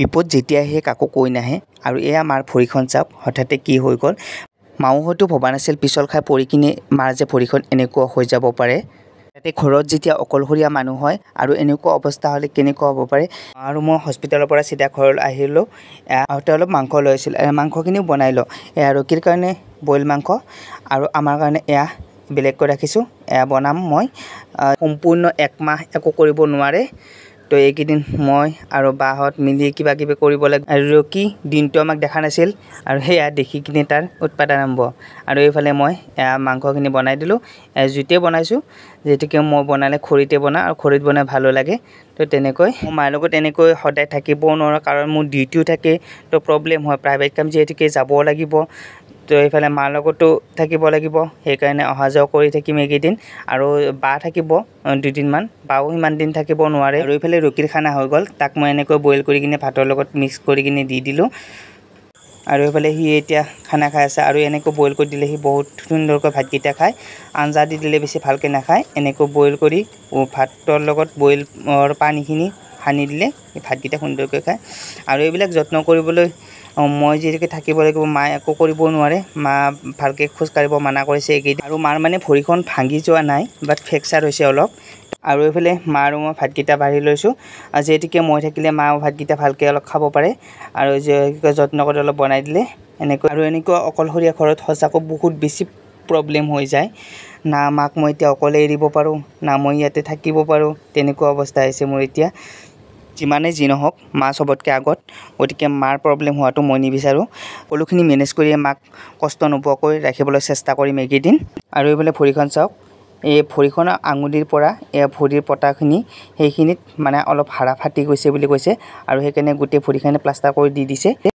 বিপদ যেতিয়া আহে কাকো কৈ নাহে আৰু এয়া মাৰ ভৰিখন চাপ হঠাতে কি হৈ গ'ল মাও হয়তো ভবা নাছিল পিছল খাই পৰি কিনে মাৰ যে ভৰিখন এনেকুৱা হৈ যাব পাৰে তাতে ঘৰত যেতিয়া অকলশৰীয়া মানুহ হয় আৰু এনেকুৱা অৱস্থা হ'লে কেনেকুৱা হ'ব পাৰে আৰু মই হস্পিটেলৰ পৰা চিধা ঘৰলৈ আহিলোঁ আহোঁতে অলপ মাংস লৈ আছিল মাংসখিনিও বনাই লওঁ এয়া ৰুকীৰ কাৰণে বইল মাংস আৰু আমাৰ কাৰণে এয়া বেলেগকৈ ৰাখিছোঁ এয়া বনাম মই সম্পূৰ্ণ একমাহ একো কৰিব নোৱাৰে তো এইকেইদিন মই আৰু বাহঁত মিলি কিবা কিবি কৰিব লাগে আৰু কি দিনটো আমাক দেখা নাছিল আৰু সেয়া দেখি কিনে তাৰ উৎপাদন আৰম্ভ আৰু এইফালে মই মাংসখিনি বনাই দিলোঁ জুইতে বনাইছোঁ যিহেতুকে মই বনালে খৰিতে বনাওঁ আৰু খৰিত বনাই ভালো লাগে তো তেনেকৈ মোৰ মাৰ লগত এনেকৈ সদায় থাকিবও নোৱাৰোঁ কাৰণ মোৰ ডিউটিও থাকে তো প্ৰব্লেম হয় প্ৰাইভেট কাম যিহেতুকে যাব লাগিব তো এইফালে মাৰ লগতো থাকিব লাগিব সেইকাৰণে অহা যোৱা কৰি থাকিম এইকেইদিন আৰু বা থাকিব দুদিনমান বাও সিমান দিন থাকিব নোৱাৰে আৰু এইফালে ৰুকিৰ খানা হৈ গ'ল তাক মই এনেকৈ বইল কৰি কিনে ভাতৰ লগত মিক্স কৰি কিনে দি দিলোঁ আৰু এইফালে সি এতিয়া খানা খাই আছে আৰু এনেকৈ বইল কৰি দিলে সি বহুত সুন্দৰকৈ ভাতকেইটা খায় আঞ্জা দি দিলে বেছি ভালকৈ নাখায় এনেকৈ বইল কৰি ভাতৰ লগত বইলৰ পানীখিনি সানি দিলে ভাতকেইটা সুন্দৰকৈ খায় আৰু এইবিলাক যত্ন কৰিবলৈ মই যিহেতুকে থাকিব লাগিব মায়ে একো কৰিব নোৱাৰে মা ভালকৈ খোজকাঢ়িব মানা কৰিছে এইকেইদিন আৰু মাৰ মানে ভৰিখন ভাঙি যোৱা নাই বাট ফ্ৰেকচাৰ হৈছে অলপ আৰু এইফালে মা আৰু মই ভাতকেইটা বাঢ়ি লৈছোঁ আৰু যিহেতুকে মই থাকিলে মা ভাতকেইটা ভালকৈ অলপ খাব পাৰে আৰু যত্ন কৰি অলপ বনাই দিলে এনেকুৱা আৰু এনেকুৱা অকলশৰীয়া ঘৰত সঁচাকৈ বহুত বেছি প্ৰব্লেম হৈ যায় না মাক মই এতিয়া অকলে এৰিব পাৰোঁ না মই ইয়াতে থাকিব পাৰোঁ তেনেকুৱা অৱস্থা হৈছে মোৰ এতিয়া যিমানে যি নহওক মা চবতকৈ আগত গতিকে মাৰ প্ৰব্লেম হোৱাটো মই নিবিচাৰোঁ সকলোখিনি মেনেজ কৰিয়ে মাক কষ্ট নোপোৱাকৈ ৰাখিবলৈ চেষ্টা কৰিম এইকেইদিন আৰু এইফালে ভৰিখন চাওক এই ভৰিখনৰ আঙুলিৰ পৰা এই ভৰিৰ পতাখিনি সেইখিনিত মানে অলপ হাড়া ফাটি গৈছে বুলি কৈছে আৰু সেইকাৰণে গোটেই ভৰিখিনি প্লাষ্টাৰ কৰি দি দিছে